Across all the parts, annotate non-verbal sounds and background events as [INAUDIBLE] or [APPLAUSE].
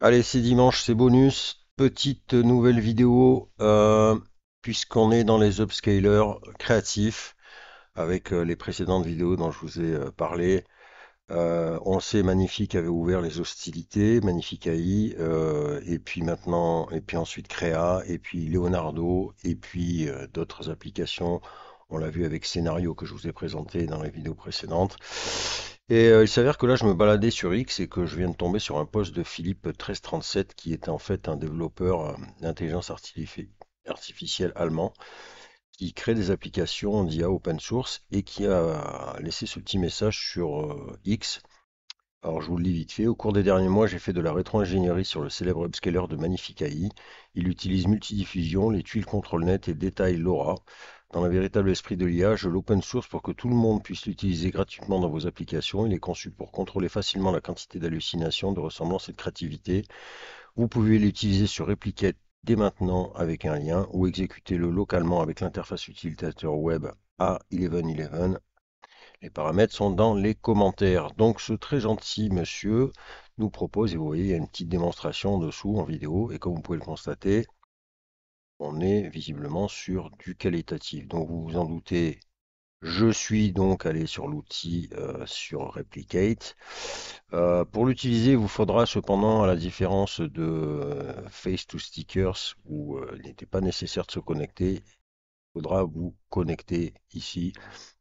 Allez, c'est dimanche, c'est bonus. Petite nouvelle vidéo, euh, puisqu'on est dans les upscalers créatifs, avec euh, les précédentes vidéos dont je vous ai euh, parlé. on sait Magnifique avait ouvert les hostilités, Magnifique AI, et puis maintenant, et puis ensuite Créa, et puis Leonardo, et puis d'autres applications. On l'a vu avec Scénario que je vous ai présenté dans les vidéos précédentes. Et euh, il s'avère que là, je me baladais sur X et que je viens de tomber sur un poste de Philippe 1337 qui est en fait un développeur euh, d'intelligence artificielle allemand qui crée des applications d'IA open source et qui a laissé ce petit message sur euh, X. Alors je vous le lis vite fait. Au cours des derniers mois, j'ai fait de la rétro-ingénierie sur le célèbre upscaler de Magnifique AI. Il utilise multidiffusion, les tuiles ControlNet net et Détail LoRa. Dans le véritable esprit de l'IA, je l'open source pour que tout le monde puisse l'utiliser gratuitement dans vos applications. Il est conçu pour contrôler facilement la quantité d'hallucinations, de ressemblances et de créativité. Vous pouvez l'utiliser sur Replicate dès maintenant avec un lien ou exécuter le localement avec l'interface utilisateur web A1111. Les paramètres sont dans les commentaires. Donc ce très gentil monsieur nous propose, et vous voyez, il y a une petite démonstration en dessous en vidéo, et comme vous pouvez le constater, on est visiblement sur du qualitatif. Donc vous vous en doutez, je suis donc allé sur l'outil euh, sur Replicate. Euh, pour l'utiliser, vous faudra cependant, à la différence de euh, Face to Stickers, où il n'était pas nécessaire de se connecter, faudra vous connecter ici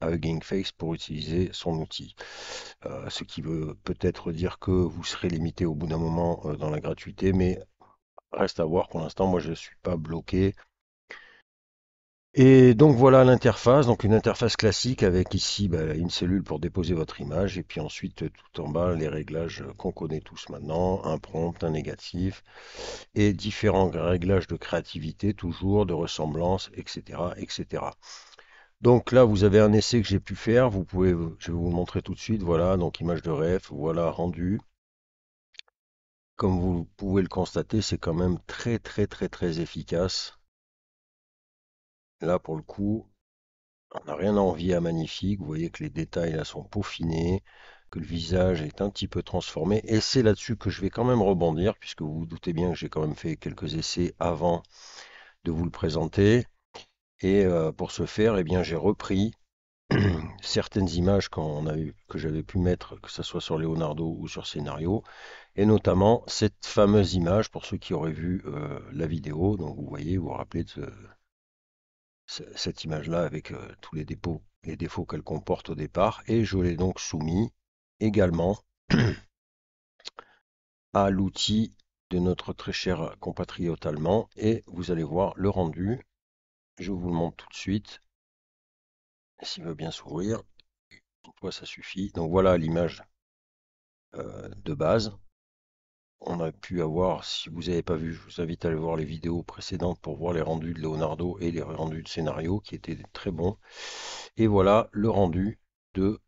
à Face pour utiliser son outil. ce qui veut peut-être dire que vous serez limité au bout d'un moment dans la gratuité, mais Reste à voir pour l'instant, moi je ne suis pas bloqué. Et donc voilà l'interface, donc une interface classique avec ici bah, une cellule pour déposer votre image et puis ensuite euh, tout en bas les réglages euh, qu'on connaît tous maintenant, un prompt, un négatif et différents réglages de créativité toujours, de ressemblance, etc. etc. Donc là vous avez un essai que j'ai pu faire, vous pouvez, je vais vous montrer tout de suite, voilà donc image de ref, voilà rendu. Comme vous pouvez le constater, c'est quand même très très très très efficace. Là, pour le coup, on n'a rien à à Magnifique. Vous voyez que les détails là sont peaufinés, que le visage est un petit peu transformé. Et c'est là-dessus que je vais quand même rebondir, puisque vous vous doutez bien que j'ai quand même fait quelques essais avant de vous le présenter. Et euh, pour ce faire, eh bien, j'ai repris [CLEARS THROAT] certaines images a eu, que j'avais pu mettre, que ce soit sur Leonardo ou sur Scénario, et notamment cette fameuse image pour ceux qui auraient vu euh, la vidéo. Donc vous voyez, vous vous rappelez de cette image-là avec euh, tous les dépôts, les défauts qu'elle comporte au départ, et je l'ai donc soumis également [CLEARS THROAT] à l'outil de notre très cher compatriote allemand, et vous allez voir le rendu. Je vous le montre tout de suite s'il veut bien s'ouvrir. ça suffit. Donc voilà l'image euh, de base. On a pu avoir, si vous n'avez pas vu, je vous invite à aller voir les vidéos précédentes pour voir les rendus de Leonardo et les rendus de scénario qui étaient très bons. Et voilà le rendu de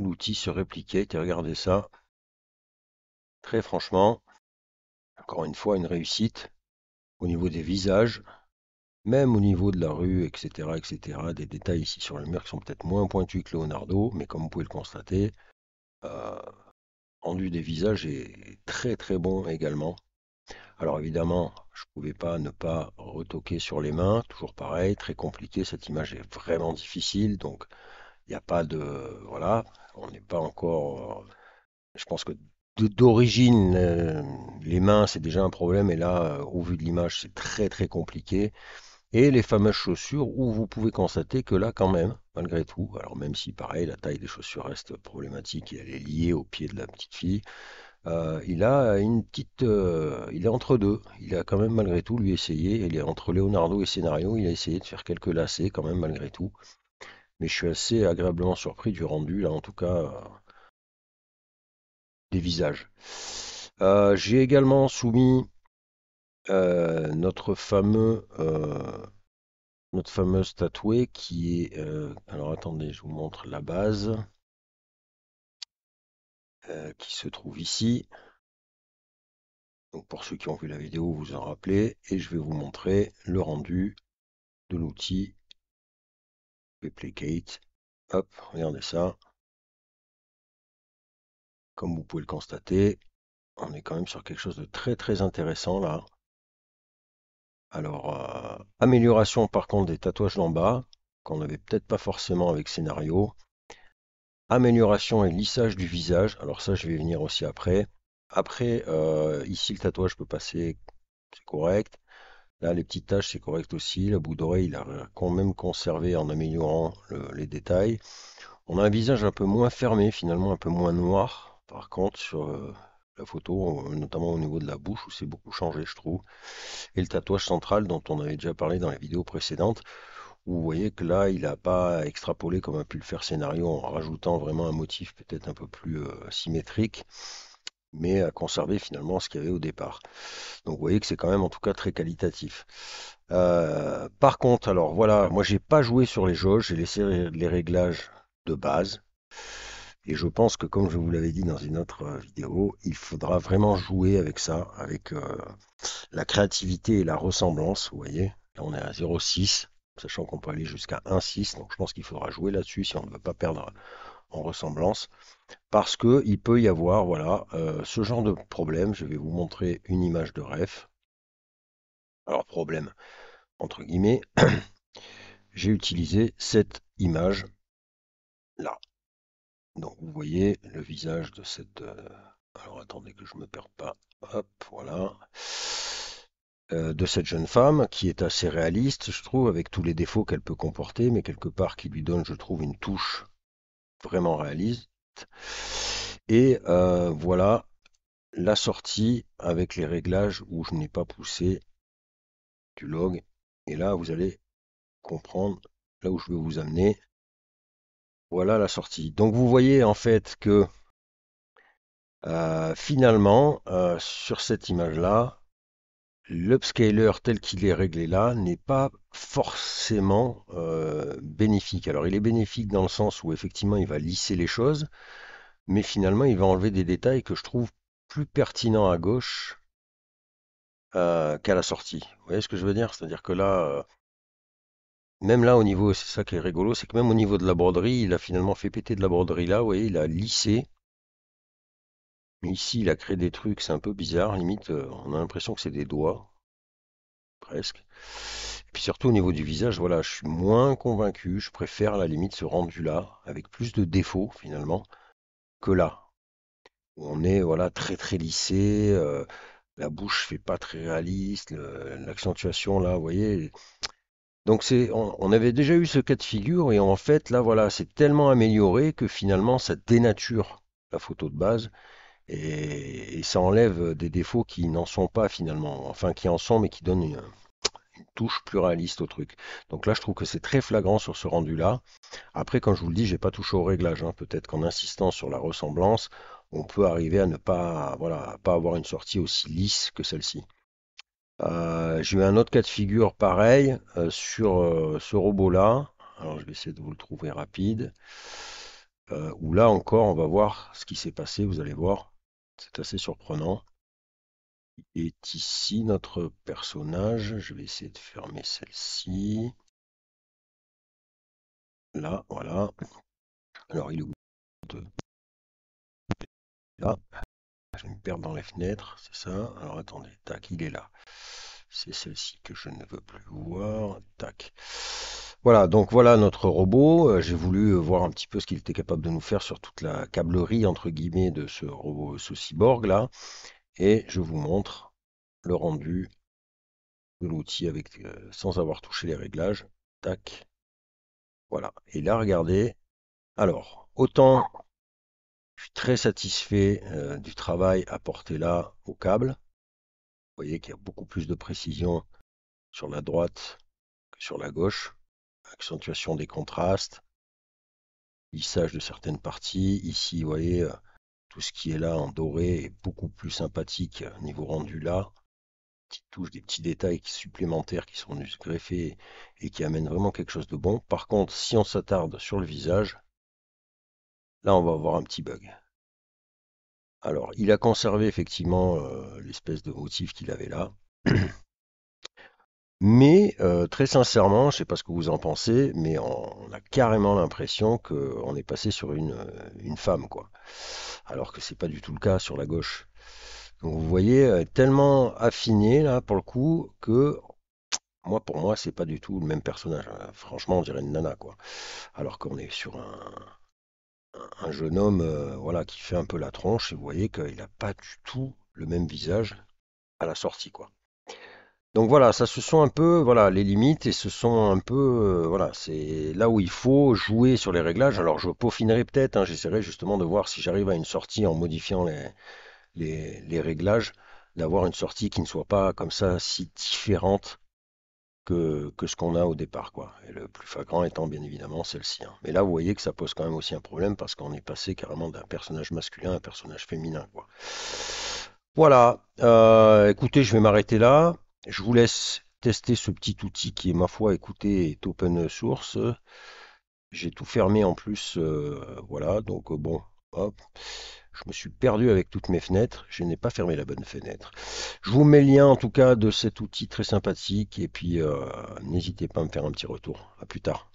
l'outil se répliquait Et regardez ça. Très franchement, encore une fois, une réussite au niveau des visages même au niveau de la rue, etc., etc., des détails ici sur le mur qui sont peut-être moins pointus que Leonardo, mais comme vous pouvez le constater, euh, rendu des visages est très très bon également. Alors évidemment, je ne pouvais pas ne pas retoquer sur les mains, toujours pareil, très compliqué, cette image est vraiment difficile, donc il n'y a pas de... Voilà, on n'est pas encore... Euh, je pense que d'origine, euh, les mains, c'est déjà un problème, et là, au vu de l'image, c'est très très compliqué et les fameuses chaussures où vous pouvez constater que là quand même, malgré tout, alors même si pareil la taille des chaussures reste problématique et elle est liée au pied de la petite fille, euh, il a une petite, euh, il est entre deux. Il a quand même malgré tout lui essayé. Il est entre Leonardo et Scénario. Il a essayé de faire quelques lacets quand même malgré tout. Mais je suis assez agréablement surpris du rendu là, en tout cas euh, des visages. J'ai également soumis euh, notre fameux euh, notre fameuse statuée qui est euh, alors attendez je vous montre la base qui se trouve ici donc pour ceux qui ont vu la vidéo, vous vous en rappelez. Et je vais vous montrer le rendu de l'outil Replicate. Hop, regardez ça. Comme vous pouvez le constater, on est quand même sur quelque chose de très très intéressant là. Alors, euh, amélioration par contre des tatouages d'en bas, qu'on n'avait peut-être pas forcément avec scénario. Amélioration et lissage du visage, alors ça je vais venir aussi après. Après, euh, ici le tatouage peut passer, c'est correct. Là, les petites taches, c'est correct aussi. La bout d'oreille, il a quand même conservé en améliorant les détails. On a un visage un peu moins fermé, finalement un peu moins noir. Par contre, sur, euh, la photo, notamment au niveau de la bouche où c'est beaucoup changé, je trouve. Et le tatouage central dont on avait déjà parlé dans la vidéo précédente où vous voyez que là, il n'a pas extrapolé comme a pu le faire scénario en rajoutant vraiment un motif peut-être un peu plus euh, symétrique, mais à conserver finalement ce qu'il y avait au départ. Donc vous voyez que c'est quand même en tout cas très qualitatif. Euh, par contre, alors voilà, moi j'ai pas joué sur les jauges, j'ai laissé les réglages de base. Et je pense que, comme je vous l'avais dit dans une autre euh, vidéo, il faudra vraiment jouer avec ça, avec euh, la créativité et la ressemblance. Vous voyez, là on est à 0,6, sachant qu'on peut aller jusqu'à 1,6. Donc je pense qu'il faudra jouer là-dessus si on ne veut pas perdre en ressemblance. Parce que il peut y avoir, voilà, euh, ce genre de problème. Je vais vous montrer une image de ref. Alors problème, entre guillemets, [CLEARS THROAT] j'ai utilisé cette image là. Donc vous voyez le visage de cette... Euh, alors attendez que je me perde pas. Hop, voilà. Euh, de cette jeune femme qui est assez réaliste, je trouve, avec tous les défauts qu'elle peut comporter, mais quelque part qui lui donne, je trouve, une touche vraiment réaliste. Et euh, voilà la sortie avec les réglages où je n'ai pas poussé du log. Et là, vous allez comprendre là où je veux vous amener. Voilà la sortie. Donc vous voyez en fait que euh, finalement, euh, sur cette image-là, l'upscaler tel qu'il est réglé là n'est pas forcément euh, bénéfique. Alors il est bénéfique dans le sens où effectivement il va lisser les choses, mais finalement il va enlever des détails que je trouve plus pertinents à gauche qu'à la sortie. Vous voyez ce que je veux dire C'est-à-dire que là, même là, au niveau c'est ça qui est rigolo, c'est que même au niveau de la broderie, il a finalement fait péter de la broderie là, vous voyez, il a lissé. Mais ici, il a créé des trucs, c'est un peu bizarre, limite, euh, on a l'impression que c'est des doigts. Presque. Et puis surtout au niveau du visage, voilà, je suis moins convaincu, je préfère la limite ce rendu là, avec plus de défauts finalement, que là. Où on est, voilà, très très lissé, euh, la bouche fait pas très réaliste, l'accentuation là, vous voyez donc c'est, on, avait déjà eu ce cas de figure et en fait là voilà, c'est tellement amélioré que finalement ça dénature la photo de base et, ça enlève des défauts qui n'en sont pas finalement, enfin qui en sont mais qui donnent une, touche plus réaliste au truc. Donc là je trouve que c'est très flagrant sur ce rendu là. Après quand je vous le dis, j'ai pas touché au réglage, hein. peut-être qu'en insistant sur la ressemblance, on peut arriver à ne pas, voilà, pas avoir une sortie aussi lisse que celle-ci. Euh, j'ai eu un autre cas de figure pareil euh, sur euh, ce robot-là. Alors je vais essayer de vous le trouver rapide. ou là encore, on va voir ce qui s'est passé. Vous allez voir, c'est assez surprenant. Il est ici notre personnage. Je vais essayer de fermer celle-ci. Là, voilà. Alors il est où Là me perds dans les fenêtres, c'est ça Alors attendez, tac, il est là. C'est celle-ci que je ne veux plus voir. Tac. Voilà, donc voilà notre robot. Euh, j'ai voulu euh, voir un petit peu ce qu'il était capable de nous faire sur toute la câblerie, entre guillemets, de ce robot, ce cyborg là. Et je vous montre le rendu de l'outil avec euh, sans avoir touché les réglages. Tac. Voilà. Et là, regardez. Alors, autant je suis très satisfait euh, du travail apporté là au câble. Vous voyez qu'il y a beaucoup plus de précision sur la droite que sur la gauche. Accentuation des contrastes, lissage de certaines parties. Ici, vous voyez, euh, tout ce qui est là en doré est beaucoup plus sympathique euh, niveau rendu là. Petite touche, des petits détails supplémentaires qui sont greffés et qui amènent vraiment quelque chose de bon. Par contre, si on s'attarde sur le visage, Là, on va avoir un petit bug. Alors, il a conservé effectivement euh, l'espèce de motif qu'il avait là. [CLEARS THROAT] Mais euh, très sincèrement, je ne sais pas ce que vous en pensez, mais on, a carrément l'impression qu'on est passé sur une, euh, une, femme, quoi. Alors que c'est pas du tout le cas sur la gauche. Donc vous voyez, tellement affiné là pour le coup que moi pour moi c'est pas du tout le même personnage. Hein. Franchement, on dirait une nana, quoi. Alors qu'on est sur un, un jeune homme euh, voilà, qui fait un peu la tronche et vous voyez qu'il n'a pas du tout le même visage à la sortie. quoi. Donc voilà, ça ce sont un peu voilà les limites et ce sont un peu euh, voilà c'est là où il faut jouer sur les réglages. Alors je peaufinerai peut-être, hein, j'essaierai justement de voir si j'arrive à une sortie en modifiant les réglages, d'avoir une sortie qui ne soit pas comme ça si différente que, ce qu'on a au départ. Quoi. Et le plus flagrant étant bien évidemment celle-ci. Hein. Mais là, vous voyez que ça pose quand même aussi un problème parce qu'on est passé carrément d'un personnage masculin à un personnage féminin. Quoi. Voilà. Euh, écoutez, je vais m'arrêter là. Je vous laisse tester ce petit outil qui est, ma foi, écoutez, est open source. J'ai tout fermé en plus. Euh, voilà. Donc, euh, bon, Hop. Je me suis perdu avec toutes mes fenêtres. Je n'ai pas fermé la bonne fenêtre. Je vous mets le lien en tout cas de cet outil très sympathique. Et puis, euh, n'hésitez pas à me faire un petit retour. À plus tard.